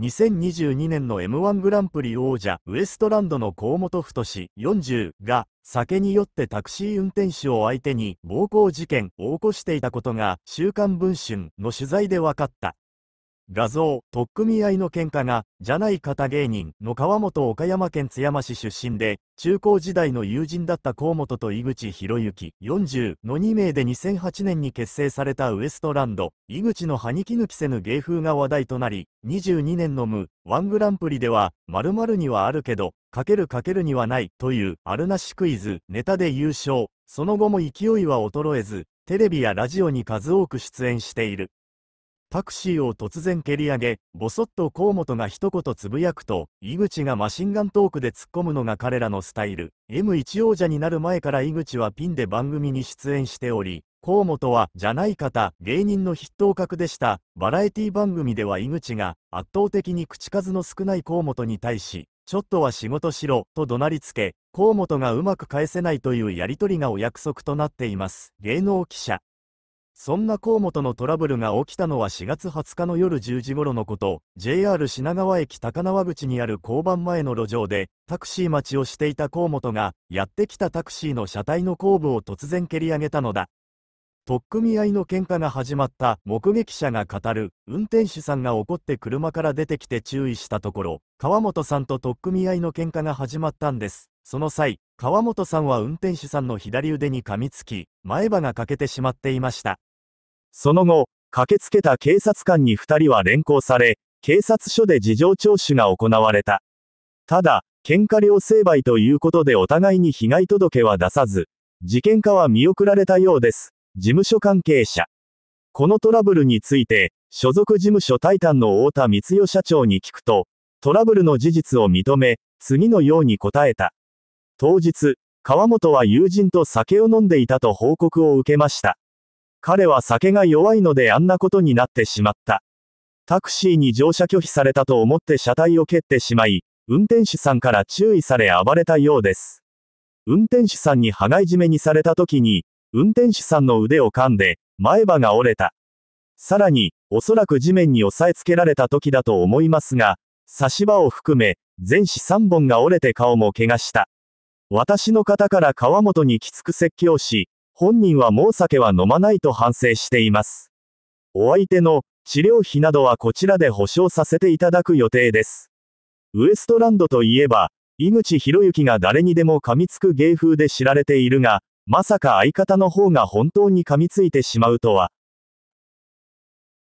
2022年の M1 グランプリ王者、ウエストランドの河本太40が、酒に酔ってタクシー運転手を相手に暴行事件を起こしていたことが、週刊文春の取材で分かった。画像、取っ組み合いの喧嘩が、じゃない方芸人の川本岡山県津山市出身で、中高時代の友人だった河本と井口博之40の2名で2008年に結成されたウエストランド、井口の歯にき抜きせぬ芸風が話題となり、22年の無、ワングランプリでは、〇〇にはあるけど、かけるかけるにはないというあるなしクイズ、ネタで優勝。その後も勢いは衰えず、テレビやラジオに数多く出演している。タクシーを突然蹴り上げ、ぼそっと河本が一言つぶやくと、井口がマシンガントークで突っ込むのが彼らのスタイル。M1 王者になる前から井口はピンで番組に出演しており、河本は、じゃない方、芸人の筆頭格でした。バラエティ番組では井口が、圧倒的に口数の少ない河本に対し、ちょっとは仕事しろ、と怒鳴りつけ、河本がうまく返せないというやりとりがお約束となっています。芸能記者そんな河本のトラブルが起きたのは4月20日の夜10時頃のこと、JR 品川駅高輪口にある交番前の路上で、タクシー待ちをしていた河本が、やってきたタクシーの車体の後部を突然蹴り上げたのだ。取っ組み合いの喧嘩が始まった目撃者が語る運転手さんが怒って車から出てきて注意したところ川本さんと取っ組み合いの喧嘩が始まったんですその際、川本さんは運転手さんの左腕に噛みつき、前歯が欠けてしまっていました。その後、駆けつけた警察官に2人は連行され、警察署で事情聴取が行われた。ただ、喧嘩両成敗ということでお互いに被害届は出さず、事件化は見送られたようです。事務所関係者。このトラブルについて、所属事務所タイタンの太田光代社長に聞くと、トラブルの事実を認め、次のように答えた。当日、川本は友人と酒を飲んでいたと報告を受けました。彼は酒が弱いのであんなことになってしまった。タクシーに乗車拒否されたと思って車体を蹴ってしまい、運転手さんから注意され暴れたようです。運転手さんに羽交い締めにされた時に、運転手さんの腕を噛んで、前歯が折れた。さらに、おそらく地面に押さえつけられた時だと思いますが、差し歯を含め、全歯3本が折れて顔も怪我した。私の方から川本にきつく説教し、本人はもう酒は飲まないと反省しています。お相手の治療費などはこちらで保証させていただく予定です。ウエストランドといえば、井口博之が誰にでも噛みつく芸風で知られているが、まさか相方の方が本当に噛みついてしまうとは、